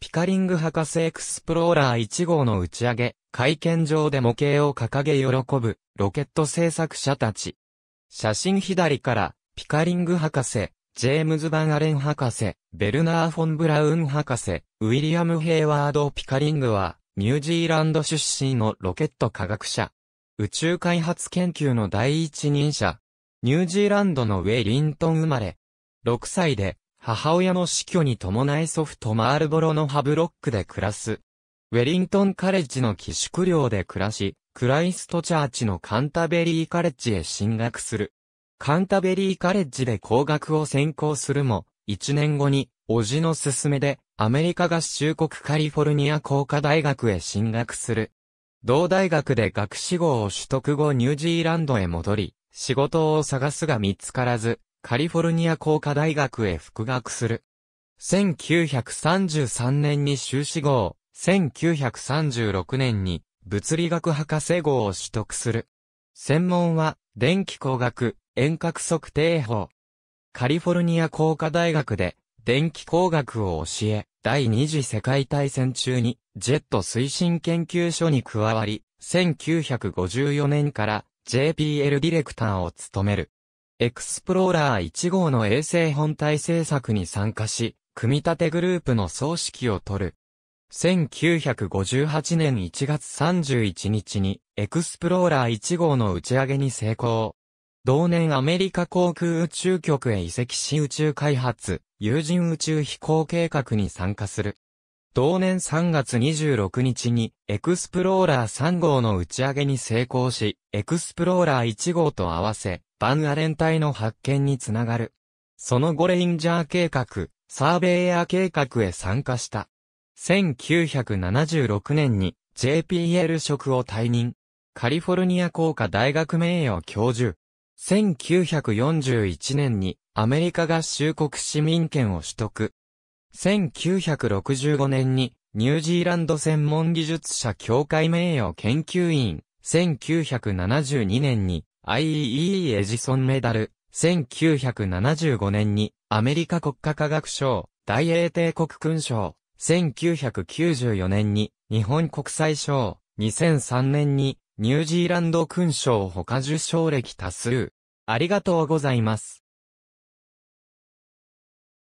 ピカリング博士エクスプローラー1号の打ち上げ、会見場で模型を掲げ喜ぶ、ロケット製作者たち。写真左から、ピカリング博士、ジェームズ・バン・アレン博士、ベルナー・フォン・ブラウン博士、ウィリアム・ヘイワード・ピカリングは、ニュージーランド出身のロケット科学者。宇宙開発研究の第一人者。ニュージーランドのウェリントン生まれ。6歳で母親の死去に伴い祖父とマールボロのハブロックで暮らす。ウェリントンカレッジの寄宿寮で暮らし、クライストチャーチのカンタベリーカレッジへ進学する。カンタベリーカレッジで工学を専攻するも、1年後に、叔父の勧めで、アメリカ合衆国カリフォルニア工科大学へ進学する。同大学で学士号を取得後ニュージーランドへ戻り、仕事を探すが見つからず、カリフォルニア工科大学へ復学する。1933年に修士号、1936年に物理学博士号を取得する。専門は電気工学、遠隔測定法。カリフォルニア工科大学で電気工学を教え、第二次世界大戦中にジェット推進研究所に加わり、1954年から JPL ディレクターを務める。エクスプローラー1号の衛星本体制作に参加し、組み立てグループの総指揮を取る。1958年1月31日にエクスプローラー1号の打ち上げに成功。同年アメリカ航空宇宙局へ移籍し宇宙開発、有人宇宙飛行計画に参加する。同年3月26日にエクスプローラー3号の打ち上げに成功し、エクスプローラー1号と合わせ、バンアレン隊の発見につながる。その後レインジャー計画、サーベイア計画へ参加した。1976年に JPL 職を退任。カリフォルニア工科大学名誉教授。1941年にアメリカ合衆国市民権を取得。1965年にニュージーランド専門技術者協会名誉研究員。1972年に IEE エジソンメダル、1975年にアメリカ国家科学賞、大英帝国勲章、1994年に日本国際賞、2003年にニュージーランド勲章他受賞歴多数。ありがとうございます。